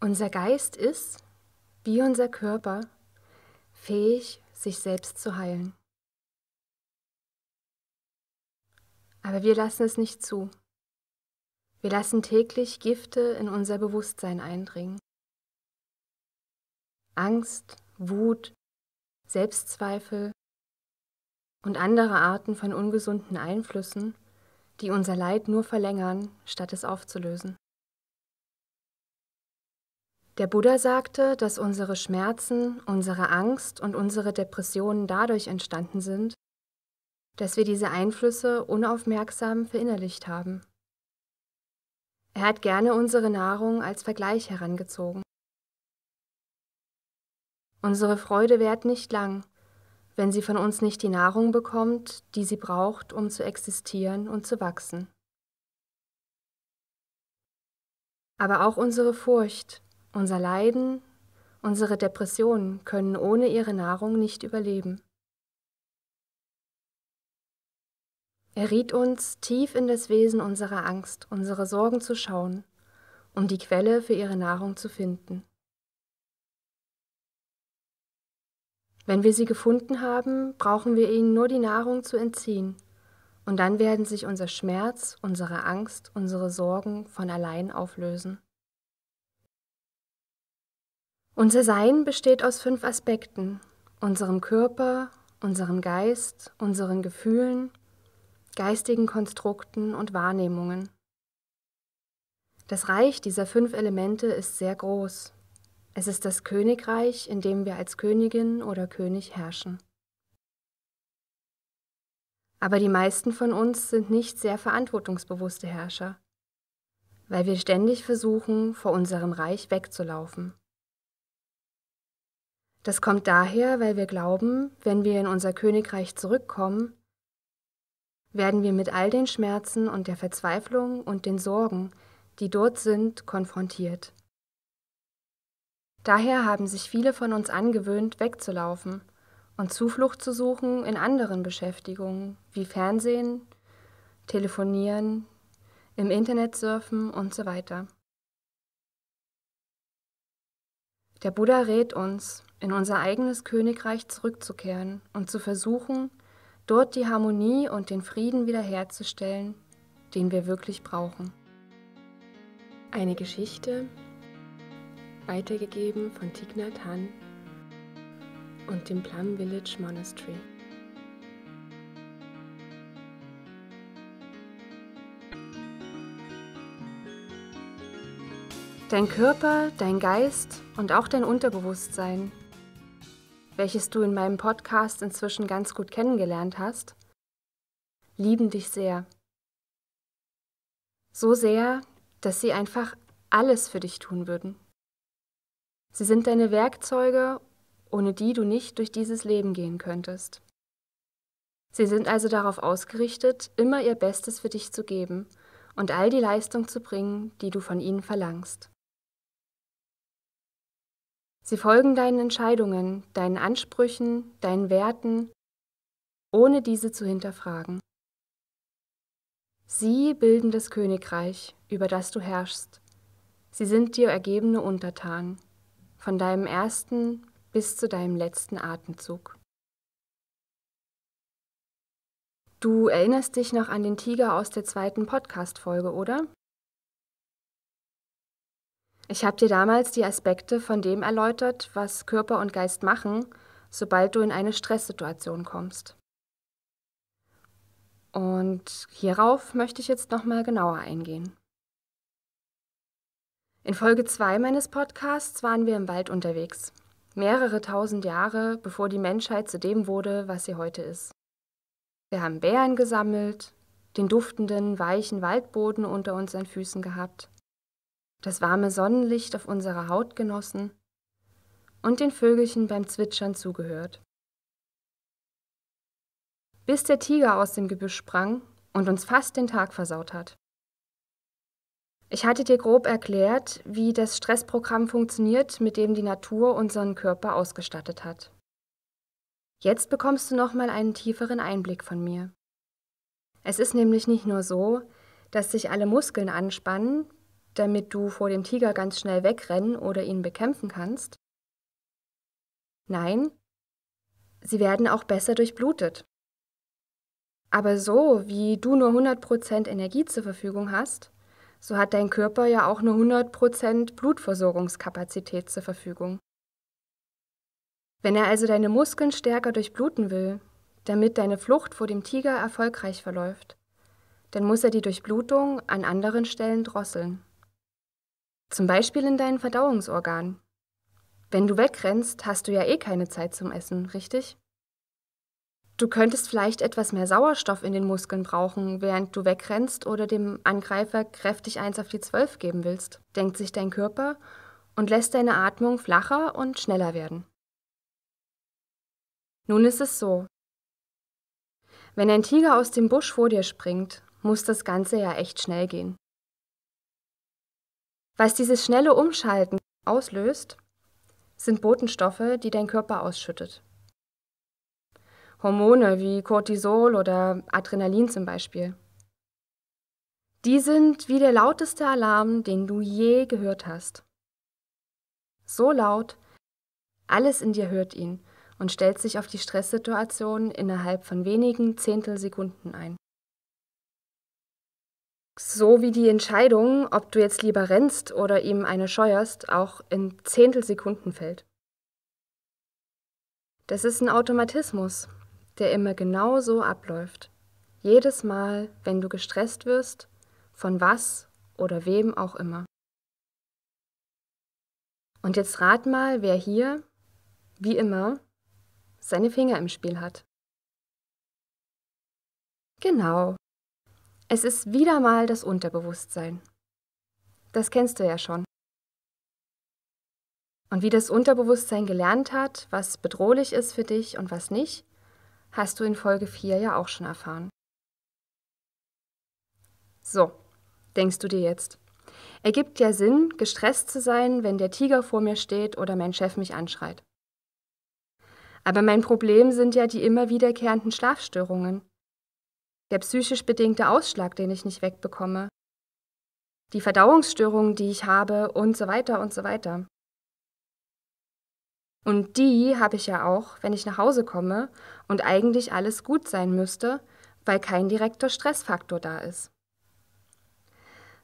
Unser Geist ist, wie unser Körper, fähig, sich selbst zu heilen. Aber wir lassen es nicht zu. Wir lassen täglich Gifte in unser Bewusstsein eindringen. Angst, Wut, Selbstzweifel und andere Arten von ungesunden Einflüssen, die unser Leid nur verlängern, statt es aufzulösen. Der Buddha sagte, dass unsere Schmerzen, unsere Angst und unsere Depressionen dadurch entstanden sind, dass wir diese Einflüsse unaufmerksam verinnerlicht haben. Er hat gerne unsere Nahrung als Vergleich herangezogen. Unsere Freude währt nicht lang, wenn sie von uns nicht die Nahrung bekommt, die sie braucht, um zu existieren und zu wachsen. Aber auch unsere Furcht, unser Leiden, unsere Depressionen können ohne ihre Nahrung nicht überleben. Er riet uns, tief in das Wesen unserer Angst, unserer Sorgen zu schauen, um die Quelle für ihre Nahrung zu finden. Wenn wir sie gefunden haben, brauchen wir ihnen nur die Nahrung zu entziehen, und dann werden sich unser Schmerz, unsere Angst, unsere Sorgen von allein auflösen. Unser Sein besteht aus fünf Aspekten. Unserem Körper, unserem Geist, unseren Gefühlen, geistigen Konstrukten und Wahrnehmungen. Das Reich dieser fünf Elemente ist sehr groß. Es ist das Königreich, in dem wir als Königin oder König herrschen. Aber die meisten von uns sind nicht sehr verantwortungsbewusste Herrscher, weil wir ständig versuchen, vor unserem Reich wegzulaufen. Das kommt daher, weil wir glauben, wenn wir in unser Königreich zurückkommen, werden wir mit all den Schmerzen und der Verzweiflung und den Sorgen, die dort sind, konfrontiert. Daher haben sich viele von uns angewöhnt, wegzulaufen und Zuflucht zu suchen in anderen Beschäftigungen wie Fernsehen, Telefonieren, im Internet surfen und so weiter. Der Buddha rät uns, in unser eigenes Königreich zurückzukehren und zu versuchen, dort die Harmonie und den Frieden wiederherzustellen, den wir wirklich brauchen. Eine Geschichte, weitergegeben von Thignat Han und dem Plum Village Monastery. Dein Körper, dein Geist und auch dein Unterbewusstsein welches du in meinem Podcast inzwischen ganz gut kennengelernt hast, lieben dich sehr. So sehr, dass sie einfach alles für dich tun würden. Sie sind deine Werkzeuge, ohne die du nicht durch dieses Leben gehen könntest. Sie sind also darauf ausgerichtet, immer ihr Bestes für dich zu geben und all die Leistung zu bringen, die du von ihnen verlangst. Sie folgen deinen Entscheidungen, deinen Ansprüchen, deinen Werten, ohne diese zu hinterfragen. Sie bilden das Königreich, über das du herrschst. Sie sind dir ergebene Untertan, von deinem ersten bis zu deinem letzten Atemzug. Du erinnerst dich noch an den Tiger aus der zweiten Podcast-Folge, oder? Ich habe dir damals die Aspekte von dem erläutert, was Körper und Geist machen, sobald du in eine Stresssituation kommst. Und hierauf möchte ich jetzt nochmal genauer eingehen. In Folge 2 meines Podcasts waren wir im Wald unterwegs, mehrere tausend Jahre bevor die Menschheit zu dem wurde, was sie heute ist. Wir haben Bären gesammelt, den duftenden, weichen Waldboden unter unseren Füßen gehabt das warme Sonnenlicht auf unserer Haut genossen und den Vögelchen beim Zwitschern zugehört. Bis der Tiger aus dem Gebüsch sprang und uns fast den Tag versaut hat. Ich hatte dir grob erklärt, wie das Stressprogramm funktioniert, mit dem die Natur unseren Körper ausgestattet hat. Jetzt bekommst du nochmal einen tieferen Einblick von mir. Es ist nämlich nicht nur so, dass sich alle Muskeln anspannen, damit du vor dem Tiger ganz schnell wegrennen oder ihn bekämpfen kannst. Nein, sie werden auch besser durchblutet. Aber so wie du nur 100% Energie zur Verfügung hast, so hat dein Körper ja auch nur 100% Blutversorgungskapazität zur Verfügung. Wenn er also deine Muskeln stärker durchbluten will, damit deine Flucht vor dem Tiger erfolgreich verläuft, dann muss er die Durchblutung an anderen Stellen drosseln. Zum Beispiel in deinen Verdauungsorganen. Wenn du wegrennst, hast du ja eh keine Zeit zum Essen, richtig? Du könntest vielleicht etwas mehr Sauerstoff in den Muskeln brauchen, während du wegrennst oder dem Angreifer kräftig eins auf die Zwölf geben willst, denkt sich dein Körper und lässt deine Atmung flacher und schneller werden. Nun ist es so. Wenn ein Tiger aus dem Busch vor dir springt, muss das Ganze ja echt schnell gehen. Was dieses schnelle Umschalten auslöst, sind Botenstoffe, die dein Körper ausschüttet. Hormone wie Cortisol oder Adrenalin zum Beispiel. Die sind wie der lauteste Alarm, den du je gehört hast. So laut, alles in dir hört ihn und stellt sich auf die Stresssituation innerhalb von wenigen Zehntelsekunden ein. So wie die Entscheidung, ob du jetzt lieber rennst oder ihm eine scheuerst, auch in Zehntelsekunden fällt. Das ist ein Automatismus, der immer genau so abläuft. Jedes Mal, wenn du gestresst wirst, von was oder wem auch immer. Und jetzt rat mal, wer hier, wie immer, seine Finger im Spiel hat. Genau, es ist wieder mal das Unterbewusstsein. Das kennst du ja schon. Und wie das Unterbewusstsein gelernt hat, was bedrohlich ist für dich und was nicht, hast du in Folge 4 ja auch schon erfahren. So, denkst du dir jetzt. Ergibt ja Sinn, gestresst zu sein, wenn der Tiger vor mir steht oder mein Chef mich anschreit. Aber mein Problem sind ja die immer wiederkehrenden Schlafstörungen der psychisch bedingte Ausschlag, den ich nicht wegbekomme, die Verdauungsstörungen, die ich habe und so weiter und so weiter. Und die habe ich ja auch, wenn ich nach Hause komme und eigentlich alles gut sein müsste, weil kein direkter Stressfaktor da ist.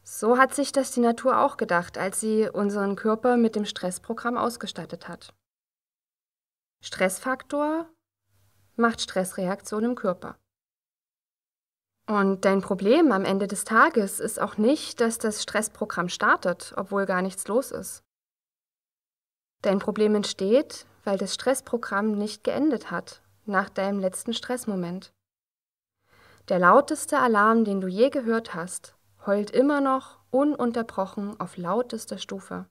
So hat sich das die Natur auch gedacht, als sie unseren Körper mit dem Stressprogramm ausgestattet hat. Stressfaktor macht Stressreaktion im Körper. Und dein Problem am Ende des Tages ist auch nicht, dass das Stressprogramm startet, obwohl gar nichts los ist. Dein Problem entsteht, weil das Stressprogramm nicht geendet hat nach deinem letzten Stressmoment. Der lauteste Alarm, den du je gehört hast, heult immer noch ununterbrochen auf lautester Stufe.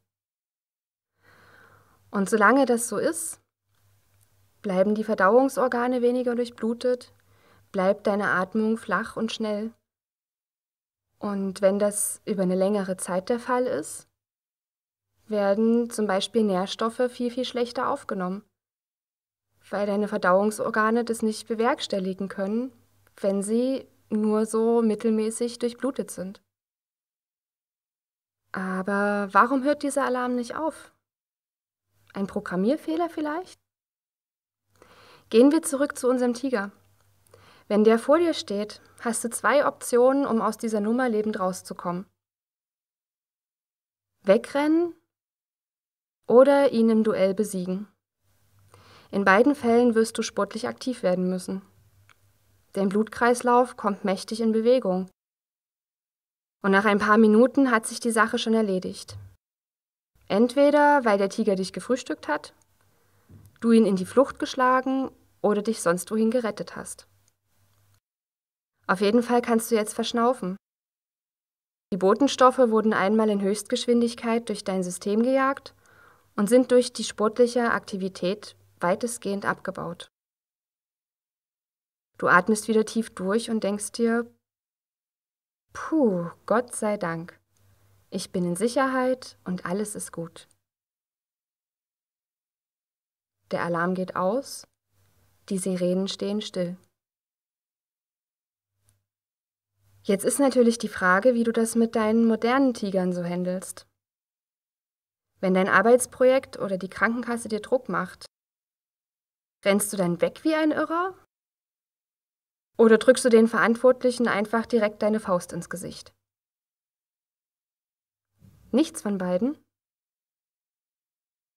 Und solange das so ist, bleiben die Verdauungsorgane weniger durchblutet, bleibt deine Atmung flach und schnell. Und wenn das über eine längere Zeit der Fall ist, werden zum Beispiel Nährstoffe viel, viel schlechter aufgenommen, weil deine Verdauungsorgane das nicht bewerkstelligen können, wenn sie nur so mittelmäßig durchblutet sind. Aber warum hört dieser Alarm nicht auf? Ein Programmierfehler vielleicht? Gehen wir zurück zu unserem Tiger. Wenn der vor dir steht, hast du zwei Optionen, um aus dieser Nummer lebend rauszukommen. Wegrennen oder ihn im Duell besiegen. In beiden Fällen wirst du sportlich aktiv werden müssen. Dein Blutkreislauf kommt mächtig in Bewegung. Und nach ein paar Minuten hat sich die Sache schon erledigt. Entweder weil der Tiger dich gefrühstückt hat, du ihn in die Flucht geschlagen oder dich sonst wohin gerettet hast. Auf jeden Fall kannst du jetzt verschnaufen. Die Botenstoffe wurden einmal in Höchstgeschwindigkeit durch dein System gejagt und sind durch die sportliche Aktivität weitestgehend abgebaut. Du atmest wieder tief durch und denkst dir, Puh, Gott sei Dank, ich bin in Sicherheit und alles ist gut. Der Alarm geht aus, die Sirenen stehen still. Jetzt ist natürlich die Frage, wie du das mit deinen modernen Tigern so händelst. Wenn dein Arbeitsprojekt oder die Krankenkasse dir Druck macht, rennst du dann weg wie ein Irrer? Oder drückst du den Verantwortlichen einfach direkt deine Faust ins Gesicht? Nichts von beiden?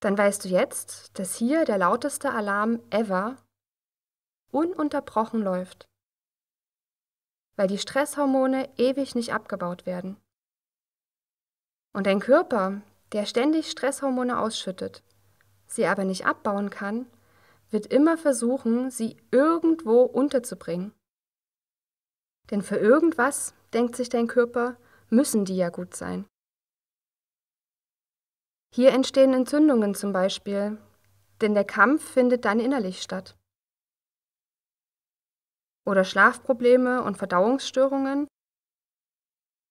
Dann weißt du jetzt, dass hier der lauteste Alarm ever ununterbrochen läuft weil die Stresshormone ewig nicht abgebaut werden. Und ein Körper, der ständig Stresshormone ausschüttet, sie aber nicht abbauen kann, wird immer versuchen, sie irgendwo unterzubringen. Denn für irgendwas, denkt sich dein Körper, müssen die ja gut sein. Hier entstehen Entzündungen zum Beispiel, denn der Kampf findet dann innerlich statt oder Schlafprobleme und Verdauungsstörungen.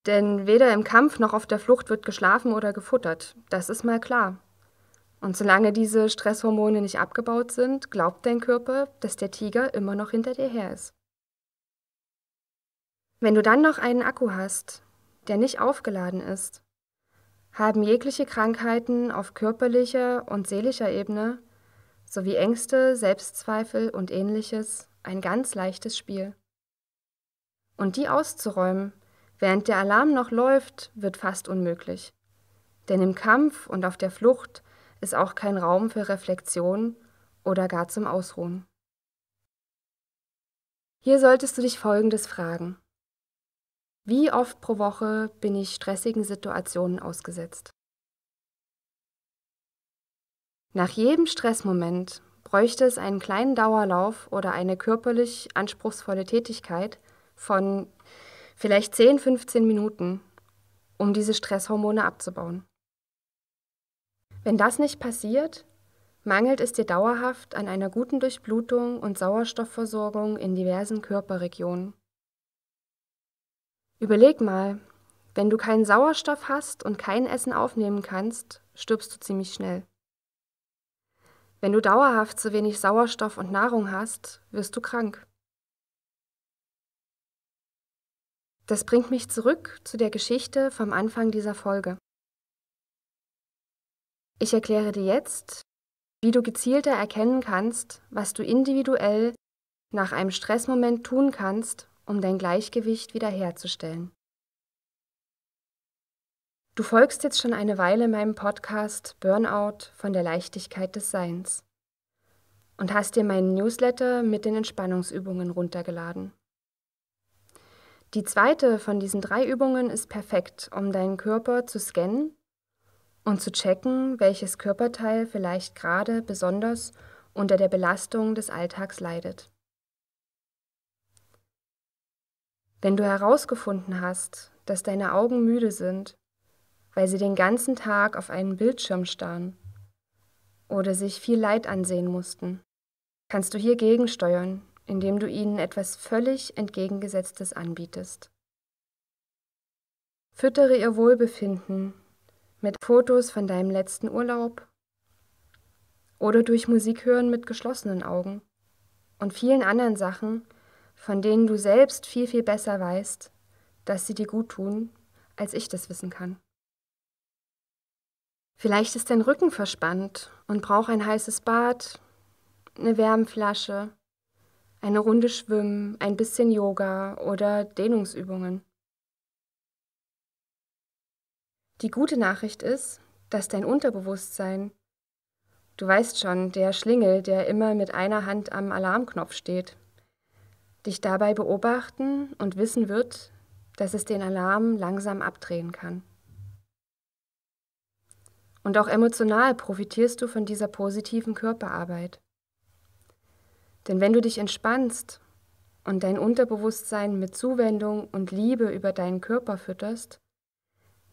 Denn weder im Kampf noch auf der Flucht wird geschlafen oder gefuttert, das ist mal klar. Und solange diese Stresshormone nicht abgebaut sind, glaubt dein Körper, dass der Tiger immer noch hinter dir her ist. Wenn du dann noch einen Akku hast, der nicht aufgeladen ist, haben jegliche Krankheiten auf körperlicher und seelischer Ebene sowie Ängste, Selbstzweifel und ähnliches ein ganz leichtes Spiel. Und die auszuräumen, während der Alarm noch läuft, wird fast unmöglich. Denn im Kampf und auf der Flucht ist auch kein Raum für Reflexion oder gar zum Ausruhen. Hier solltest du dich Folgendes fragen. Wie oft pro Woche bin ich stressigen Situationen ausgesetzt? Nach jedem Stressmoment bräuchte es einen kleinen Dauerlauf oder eine körperlich anspruchsvolle Tätigkeit von vielleicht 10, 15 Minuten, um diese Stresshormone abzubauen. Wenn das nicht passiert, mangelt es dir dauerhaft an einer guten Durchblutung und Sauerstoffversorgung in diversen Körperregionen. Überleg mal, wenn du keinen Sauerstoff hast und kein Essen aufnehmen kannst, stirbst du ziemlich schnell. Wenn du dauerhaft zu wenig Sauerstoff und Nahrung hast, wirst du krank. Das bringt mich zurück zu der Geschichte vom Anfang dieser Folge. Ich erkläre dir jetzt, wie du gezielter erkennen kannst, was du individuell nach einem Stressmoment tun kannst, um dein Gleichgewicht wiederherzustellen. Du folgst jetzt schon eine Weile meinem Podcast Burnout von der Leichtigkeit des Seins und hast dir meinen Newsletter mit den Entspannungsübungen runtergeladen. Die zweite von diesen drei Übungen ist perfekt, um deinen Körper zu scannen und zu checken, welches Körperteil vielleicht gerade besonders unter der Belastung des Alltags leidet. Wenn du herausgefunden hast, dass deine Augen müde sind weil sie den ganzen Tag auf einen Bildschirm starren oder sich viel Leid ansehen mussten. Kannst du hier gegensteuern, indem du ihnen etwas völlig Entgegengesetztes anbietest. Füttere ihr Wohlbefinden mit Fotos von deinem letzten Urlaub oder durch Musik hören mit geschlossenen Augen und vielen anderen Sachen, von denen du selbst viel, viel besser weißt, dass sie dir gut tun, als ich das wissen kann. Vielleicht ist dein Rücken verspannt und braucht ein heißes Bad, eine Wärmflasche, eine Runde Schwimmen, ein bisschen Yoga oder Dehnungsübungen. Die gute Nachricht ist, dass dein Unterbewusstsein, du weißt schon, der Schlingel, der immer mit einer Hand am Alarmknopf steht, dich dabei beobachten und wissen wird, dass es den Alarm langsam abdrehen kann. Und auch emotional profitierst du von dieser positiven Körperarbeit. Denn wenn du dich entspannst und dein Unterbewusstsein mit Zuwendung und Liebe über deinen Körper fütterst,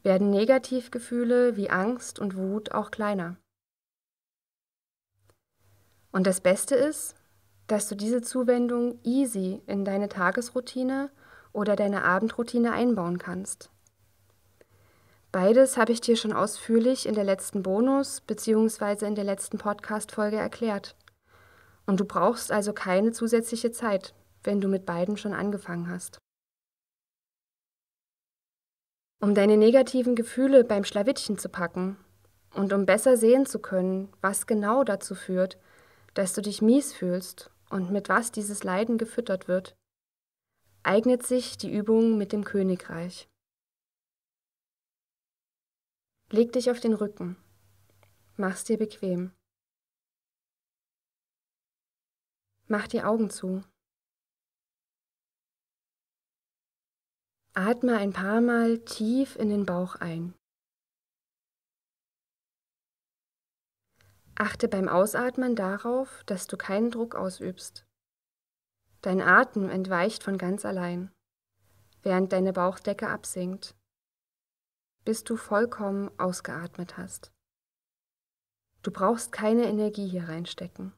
werden Negativgefühle wie Angst und Wut auch kleiner. Und das Beste ist, dass du diese Zuwendung easy in deine Tagesroutine oder deine Abendroutine einbauen kannst. Beides habe ich dir schon ausführlich in der letzten Bonus- bzw. in der letzten Podcast-Folge erklärt. Und du brauchst also keine zusätzliche Zeit, wenn du mit beiden schon angefangen hast. Um deine negativen Gefühle beim Schlawittchen zu packen und um besser sehen zu können, was genau dazu führt, dass du dich mies fühlst und mit was dieses Leiden gefüttert wird, eignet sich die Übung mit dem Königreich. Leg dich auf den Rücken. Mach's dir bequem. Mach die Augen zu. Atme ein paar Mal tief in den Bauch ein. Achte beim Ausatmen darauf, dass du keinen Druck ausübst. Dein Atem entweicht von ganz allein, während deine Bauchdecke absinkt bis du vollkommen ausgeatmet hast. Du brauchst keine Energie hier reinstecken.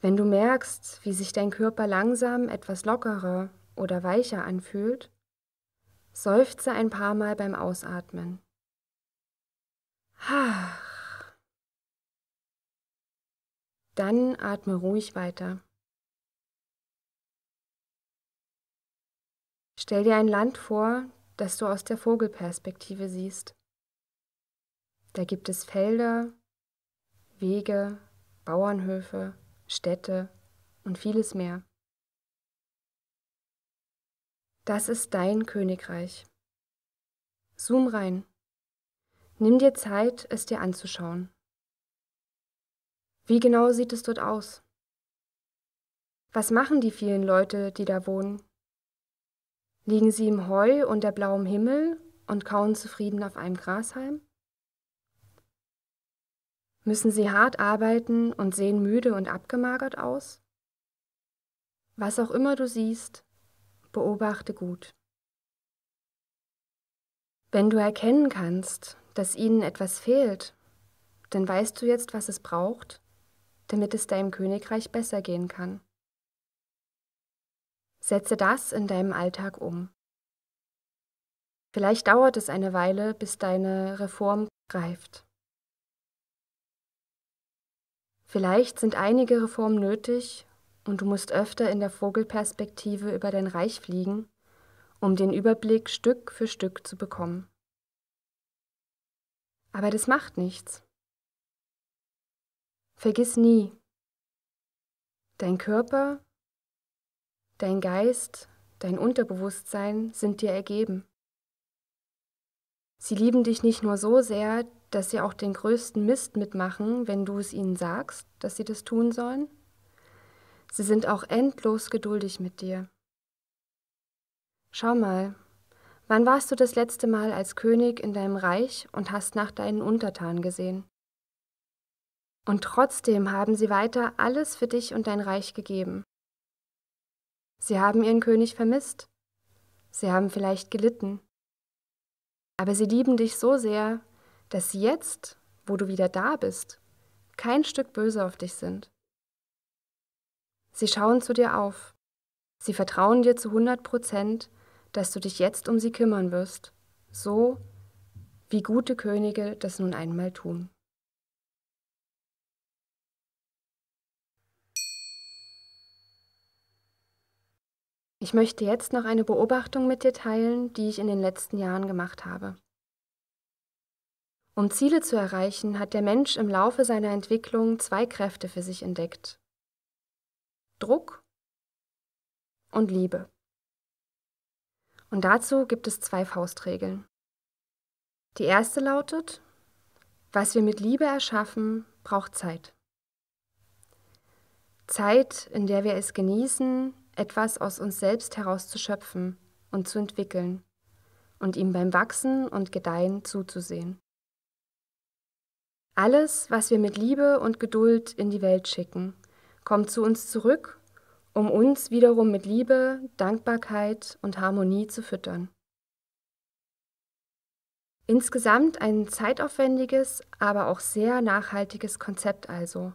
Wenn du merkst, wie sich dein Körper langsam etwas lockerer oder weicher anfühlt, seufze ein paar Mal beim Ausatmen. Ach. Dann atme ruhig weiter. Stell dir ein Land vor, das du aus der Vogelperspektive siehst. Da gibt es Felder, Wege, Bauernhöfe, Städte und vieles mehr. Das ist dein Königreich. Zoom rein. Nimm dir Zeit, es dir anzuschauen. Wie genau sieht es dort aus? Was machen die vielen Leute, die da wohnen? Liegen sie im Heu unter blauem Himmel und kauen zufrieden auf einem Grashalm? Müssen sie hart arbeiten und sehen müde und abgemagert aus? Was auch immer du siehst, beobachte gut. Wenn du erkennen kannst, dass ihnen etwas fehlt, dann weißt du jetzt, was es braucht, damit es deinem Königreich besser gehen kann. Setze das in deinem Alltag um. Vielleicht dauert es eine Weile, bis deine Reform greift. Vielleicht sind einige Reformen nötig und du musst öfter in der Vogelperspektive über dein Reich fliegen, um den Überblick Stück für Stück zu bekommen. Aber das macht nichts. Vergiss nie, dein Körper Dein Geist, dein Unterbewusstsein sind dir ergeben. Sie lieben dich nicht nur so sehr, dass sie auch den größten Mist mitmachen, wenn du es ihnen sagst, dass sie das tun sollen. Sie sind auch endlos geduldig mit dir. Schau mal, wann warst du das letzte Mal als König in deinem Reich und hast nach deinen Untertanen gesehen? Und trotzdem haben sie weiter alles für dich und dein Reich gegeben. Sie haben ihren König vermisst. Sie haben vielleicht gelitten. Aber sie lieben dich so sehr, dass sie jetzt, wo du wieder da bist, kein Stück böse auf dich sind. Sie schauen zu dir auf. Sie vertrauen dir zu 100 Prozent, dass du dich jetzt um sie kümmern wirst, so wie gute Könige das nun einmal tun. Ich möchte jetzt noch eine Beobachtung mit dir teilen, die ich in den letzten Jahren gemacht habe. Um Ziele zu erreichen, hat der Mensch im Laufe seiner Entwicklung zwei Kräfte für sich entdeckt. Druck und Liebe. Und dazu gibt es zwei Faustregeln. Die erste lautet, was wir mit Liebe erschaffen, braucht Zeit. Zeit, in der wir es genießen, etwas aus uns selbst heraus zu schöpfen und zu entwickeln und ihm beim Wachsen und Gedeihen zuzusehen. Alles, was wir mit Liebe und Geduld in die Welt schicken, kommt zu uns zurück, um uns wiederum mit Liebe, Dankbarkeit und Harmonie zu füttern. Insgesamt ein zeitaufwendiges, aber auch sehr nachhaltiges Konzept also,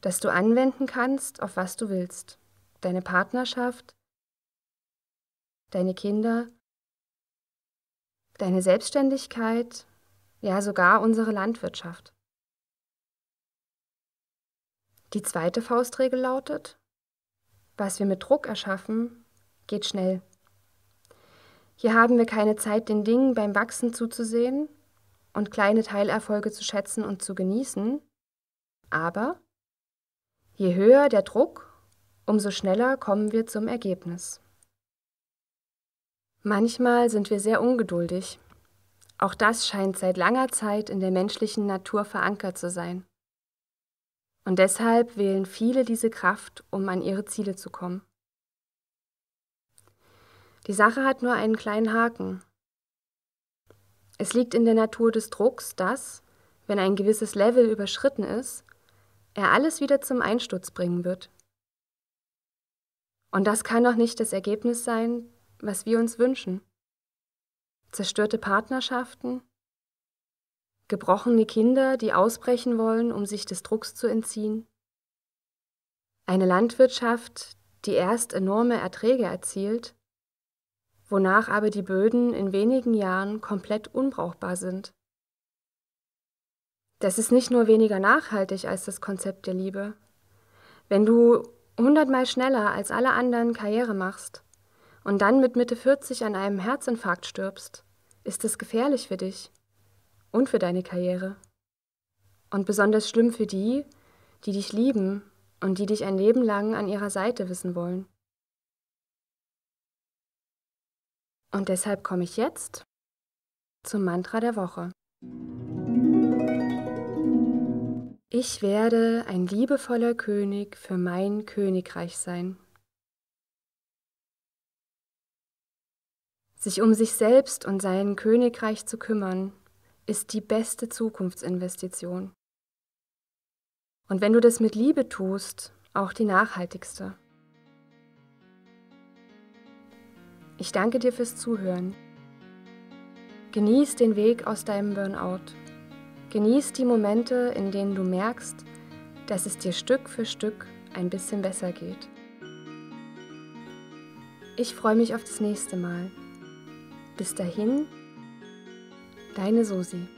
das du anwenden kannst, auf was du willst deine Partnerschaft, deine Kinder, deine Selbstständigkeit, ja sogar unsere Landwirtschaft. Die zweite Faustregel lautet, was wir mit Druck erschaffen, geht schnell. Hier haben wir keine Zeit, den Dingen beim Wachsen zuzusehen und kleine Teilerfolge zu schätzen und zu genießen, aber je höher der Druck, umso schneller kommen wir zum Ergebnis. Manchmal sind wir sehr ungeduldig. Auch das scheint seit langer Zeit in der menschlichen Natur verankert zu sein. Und deshalb wählen viele diese Kraft, um an ihre Ziele zu kommen. Die Sache hat nur einen kleinen Haken. Es liegt in der Natur des Drucks, dass, wenn ein gewisses Level überschritten ist, er alles wieder zum Einsturz bringen wird. Und das kann doch nicht das Ergebnis sein, was wir uns wünschen. Zerstörte Partnerschaften, gebrochene Kinder, die ausbrechen wollen, um sich des Drucks zu entziehen, eine Landwirtschaft, die erst enorme Erträge erzielt, wonach aber die Böden in wenigen Jahren komplett unbrauchbar sind. Das ist nicht nur weniger nachhaltig als das Konzept der Liebe. Wenn du hundertmal schneller als alle anderen Karriere machst und dann mit Mitte 40 an einem Herzinfarkt stirbst, ist es gefährlich für dich und für deine Karriere. Und besonders schlimm für die, die dich lieben und die dich ein Leben lang an ihrer Seite wissen wollen. Und deshalb komme ich jetzt zum Mantra der Woche. Ich werde ein liebevoller König für mein Königreich sein. Sich um sich selbst und sein Königreich zu kümmern, ist die beste Zukunftsinvestition. Und wenn du das mit Liebe tust, auch die nachhaltigste. Ich danke dir fürs Zuhören. Genieß den Weg aus deinem Burnout. Genieß die Momente, in denen du merkst, dass es dir Stück für Stück ein bisschen besser geht. Ich freue mich auf das nächste Mal. Bis dahin, deine Susi.